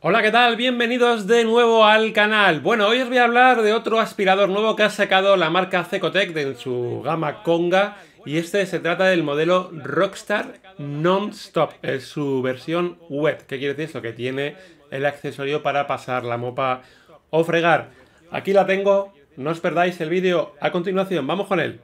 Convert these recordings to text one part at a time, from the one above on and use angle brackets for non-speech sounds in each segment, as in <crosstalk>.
Hola, ¿qué tal? Bienvenidos de nuevo al canal. Bueno, hoy os voy a hablar de otro aspirador nuevo que ha sacado la marca Cecotec en su gama Conga y este se trata del modelo Rockstar Nonstop, es su versión web. ¿Qué quiere decir eso? Que tiene el accesorio para pasar la mopa o fregar. Aquí la tengo, no os perdáis el vídeo a continuación, vamos con él.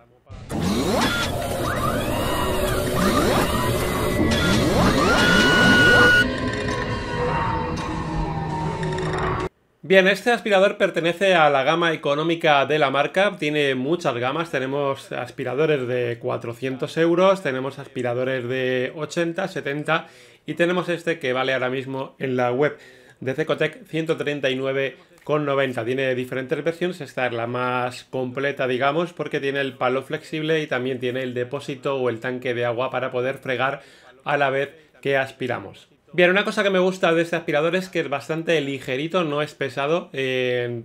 Bien, este aspirador pertenece a la gama económica de la marca, tiene muchas gamas, tenemos aspiradores de 400 euros, tenemos aspiradores de 80, 70 y tenemos este que vale ahora mismo en la web de Cecotec 139,90. Tiene diferentes versiones, esta es la más completa digamos porque tiene el palo flexible y también tiene el depósito o el tanque de agua para poder fregar a la vez que aspiramos. Bien, una cosa que me gusta de este aspirador es que es bastante ligerito, no es pesado. en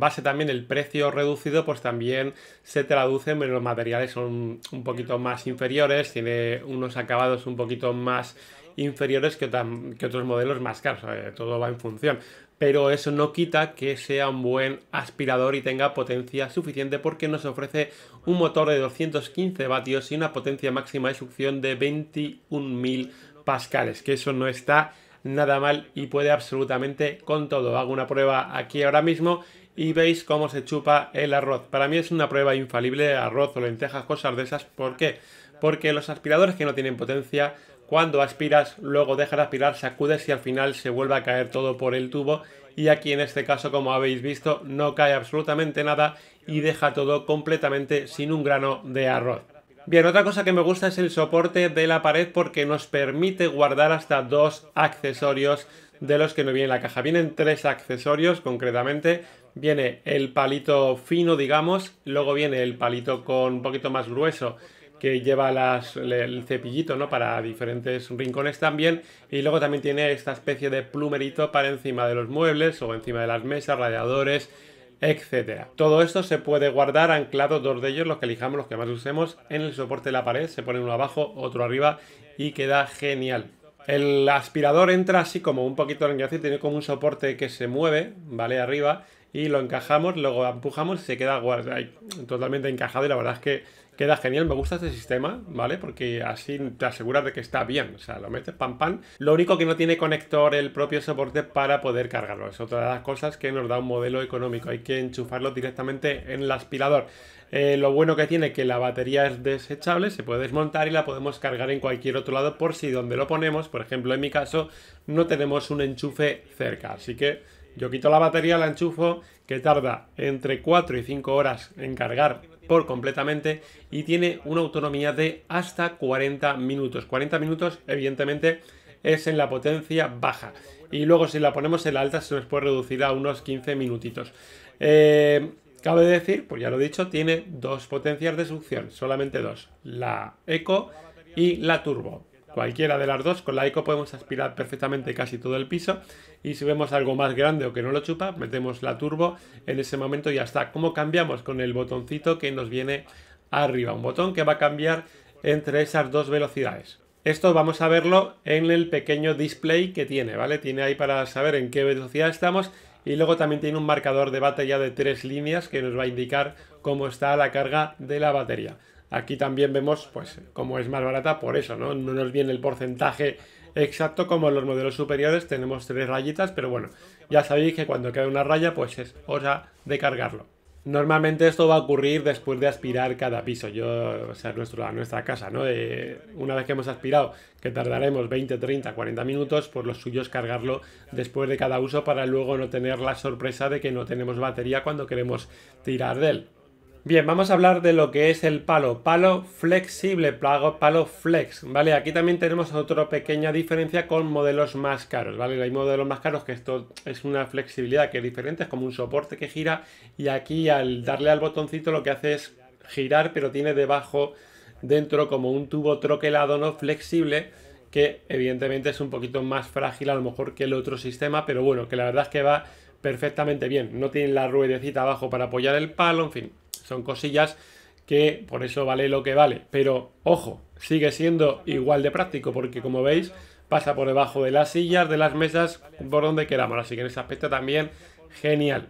base también el precio reducido, pues también se traduce, que los materiales son un poquito más inferiores, tiene unos acabados un poquito más inferiores que, que otros modelos más caros, todo va en función. Pero eso no quita que sea un buen aspirador y tenga potencia suficiente porque nos ofrece un motor de 215 vatios y una potencia máxima de succión de 21.000 vatios pascales, que eso no está nada mal y puede absolutamente con todo. Hago una prueba aquí ahora mismo y veis cómo se chupa el arroz. Para mí es una prueba infalible, arroz o lentejas, cosas de esas. ¿Por qué? Porque los aspiradores que no tienen potencia, cuando aspiras, luego dejas de aspirar, sacudes y al final se vuelve a caer todo por el tubo. Y aquí en este caso, como habéis visto, no cae absolutamente nada y deja todo completamente sin un grano de arroz. Bien, otra cosa que me gusta es el soporte de la pared porque nos permite guardar hasta dos accesorios de los que no viene la caja. Vienen tres accesorios concretamente. Viene el palito fino, digamos, luego viene el palito con un poquito más grueso que lleva el cepillito ¿no? para diferentes rincones también. Y luego también tiene esta especie de plumerito para encima de los muebles o encima de las mesas, radiadores, etcétera, Todo esto se puede guardar anclado, dos de ellos, los que elijamos, los que más usemos, en el soporte de la pared. Se pone uno abajo, otro arriba y queda genial. El aspirador entra así como un poquito en tiene como un soporte que se mueve, ¿vale? Arriba y lo encajamos, luego empujamos y se queda totalmente encajado y la verdad es que Queda genial, me gusta este sistema, ¿vale? Porque así te aseguras de que está bien. O sea, lo metes pam pam. Lo único que no tiene conector el propio soporte para poder cargarlo. Es otra de las cosas que nos da un modelo económico. Hay que enchufarlo directamente en el aspirador. Eh, lo bueno que tiene que la batería es desechable, se puede desmontar y la podemos cargar en cualquier otro lado por si donde lo ponemos, por ejemplo en mi caso, no tenemos un enchufe cerca. Así que yo quito la batería, la enchufo, que tarda entre 4 y 5 horas en cargar por completamente y tiene una autonomía de hasta 40 minutos. 40 minutos, evidentemente, es en la potencia baja. Y luego si la ponemos en la alta se nos puede reducir a unos 15 minutitos. Eh, cabe decir, pues ya lo he dicho, tiene dos potencias de succión, solamente dos, la eco y la turbo cualquiera de las dos. Con la ICO podemos aspirar perfectamente casi todo el piso y si vemos algo más grande o que no lo chupa, metemos la turbo en ese momento y ya está. ¿Cómo cambiamos? Con el botoncito que nos viene arriba, un botón que va a cambiar entre esas dos velocidades. Esto vamos a verlo en el pequeño display que tiene, ¿vale? Tiene ahí para saber en qué velocidad estamos y luego también tiene un marcador de batería de tres líneas que nos va a indicar cómo está la carga de la batería. Aquí también vemos, pues, cómo es más barata por eso, ¿no? nos viene el porcentaje exacto como en los modelos superiores. Tenemos tres rayitas, pero bueno, ya sabéis que cuando queda una raya, pues es hora de cargarlo. Normalmente esto va a ocurrir después de aspirar cada piso, yo, o sea, nuestra casa, ¿no? Eh, una vez que hemos aspirado, que tardaremos 20, 30, 40 minutos, pues los suyos cargarlo después de cada uso para luego no tener la sorpresa de que no tenemos batería cuando queremos tirar de él. Bien, vamos a hablar de lo que es el palo, palo flexible, palo flex, ¿vale? Aquí también tenemos otra pequeña diferencia con modelos más caros, ¿vale? Hay modelos más caros que esto es una flexibilidad que es diferente, es como un soporte que gira y aquí al darle al botoncito lo que hace es girar, pero tiene debajo, dentro, como un tubo troquelado, ¿no? Flexible, que evidentemente es un poquito más frágil a lo mejor que el otro sistema, pero bueno, que la verdad es que va perfectamente bien. No tiene la ruedecita abajo para apoyar el palo, en fin son cosillas que por eso vale lo que vale. Pero ojo, sigue siendo igual de práctico porque como veis pasa por debajo de las sillas, de las mesas, por donde queramos. Así que en ese aspecto también genial.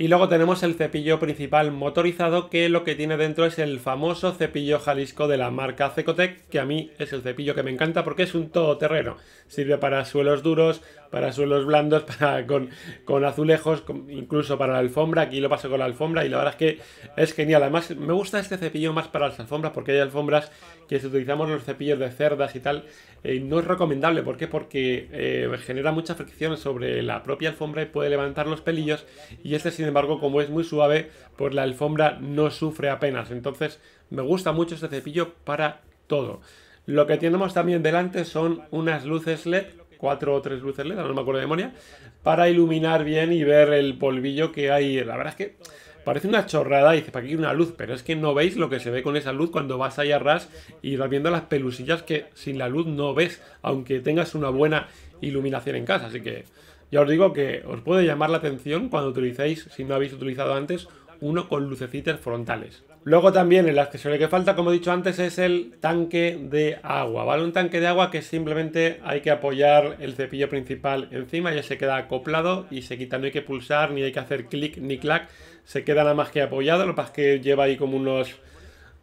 Y luego tenemos el cepillo principal motorizado que lo que tiene dentro es el famoso cepillo Jalisco de la marca Cecotec, que a mí es el cepillo que me encanta porque es un todoterreno. Sirve para suelos duros, para suelos blandos, <laughs> para con, azulejos, incluso para la alfombra. Aquí lo paso con la alfombra y la verdad es que es genial. Además, me gusta este cepillo más para las alfombras porque hay alfombras que si utilizamos los cepillos de cerdas y tal, eh, no es recomendable. ¿Por qué? Porque eh, genera mucha fricción sobre la propia alfombra y puede levantar los pelillos y este embargo, como es muy suave, pues la alfombra no sufre apenas. Entonces, me gusta mucho este cepillo para todo. Lo que tenemos también delante son unas luces LED, cuatro o tres luces LED, no me acuerdo de memoria, para iluminar bien y ver el polvillo que hay. La verdad es que parece una chorrada y para aquí una luz, pero es que no veis lo que se ve con esa luz cuando vas ahí a ras y vas viendo las pelusillas que sin la luz no ves, aunque tengas una buena iluminación en casa. Así que ya os digo que os puede llamar la atención cuando utilicéis, si no habéis utilizado antes, uno con lucecitas frontales. Luego también el accesorio que falta, como he dicho antes, es el tanque de agua, ¿vale? Un tanque de agua que simplemente hay que apoyar el cepillo principal encima, ya se queda acoplado y se quita, no hay que pulsar, ni hay que hacer clic ni clac, se queda nada más que apoyado, lo que pasa es que lleva ahí como unos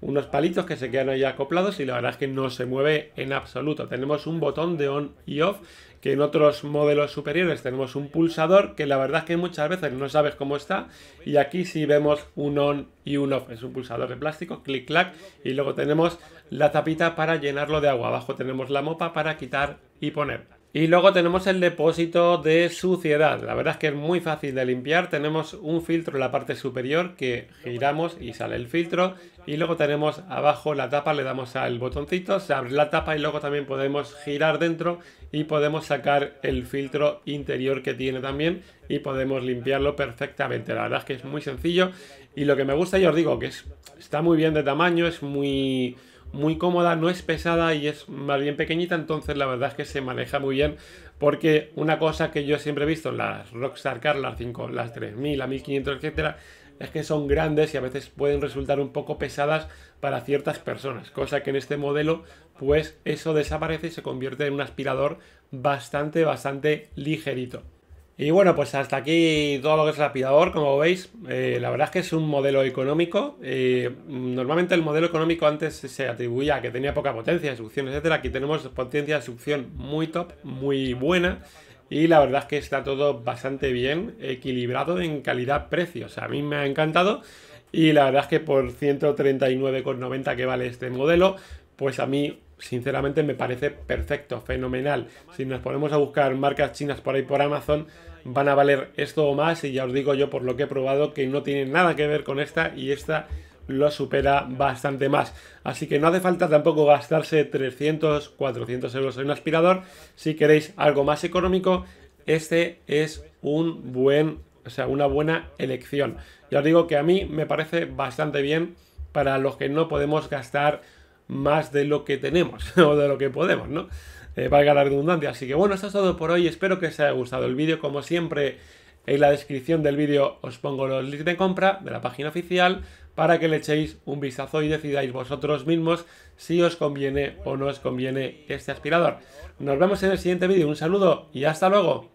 unos palitos que se quedan ahí acoplados y la verdad es que no se mueve en absoluto. Tenemos un botón de on y off que en otros modelos superiores tenemos un pulsador que la verdad es que muchas veces no sabes cómo está y aquí sí vemos un on y un off. Es un pulsador de plástico, clic clac y luego tenemos la tapita para llenarlo de agua. Abajo tenemos la mopa para quitar y poner. Y luego tenemos el depósito de suciedad. La verdad es que es muy fácil de limpiar. Tenemos un filtro en la parte superior que giramos y sale el filtro. Y luego tenemos abajo la tapa, le damos al botoncito, se abre la tapa y luego también podemos girar dentro y podemos sacar el filtro interior que tiene también y podemos limpiarlo perfectamente. La verdad es que es muy sencillo y lo que me gusta, y os digo, que está muy bien de tamaño, es muy muy cómoda, no es pesada y es más bien pequeñita, entonces la verdad es que se maneja muy bien porque una cosa que yo siempre he visto en las Rockstar Car, las 5, las 3000, las 1500, etcétera, es que son grandes y a veces pueden resultar un poco pesadas para ciertas personas, cosa que en este modelo pues eso desaparece y se convierte en un aspirador bastante, bastante ligerito. Y bueno, pues hasta aquí todo lo que es rapidador como veis. Eh, la verdad es que es un modelo económico. Eh, normalmente el modelo económico antes se atribuía a que tenía poca potencia, de succión, etcétera. Aquí tenemos potencia de succión muy top, muy buena. Y la verdad es que está todo bastante bien equilibrado en calidad-precio. O sea, a mí me ha encantado. Y la verdad es que por 139,90 que vale este modelo, pues a mí sinceramente me parece perfecto, fenomenal. Si nos ponemos a buscar marcas chinas por ahí por Amazon, van a valer esto o más y ya os digo yo por lo que he probado que no tiene nada que ver con esta y esta lo supera bastante más. Así que no hace falta tampoco gastarse 300, 400 euros en un aspirador. Si queréis algo más económico, este es un buen, o sea, una buena elección. Ya os digo que a mí me parece bastante bien para los que no podemos gastar más de lo que tenemos <laughs> o de lo que podemos, ¿no? Eh, valga la redundancia. Así que bueno, esto es todo por hoy. Espero que os haya gustado el vídeo. Como siempre, en la descripción del vídeo os pongo los links de compra de la página oficial para que le echéis un vistazo y decidáis vosotros mismos si os conviene o no os conviene este aspirador. Nos vemos en el siguiente vídeo. Un saludo y hasta luego.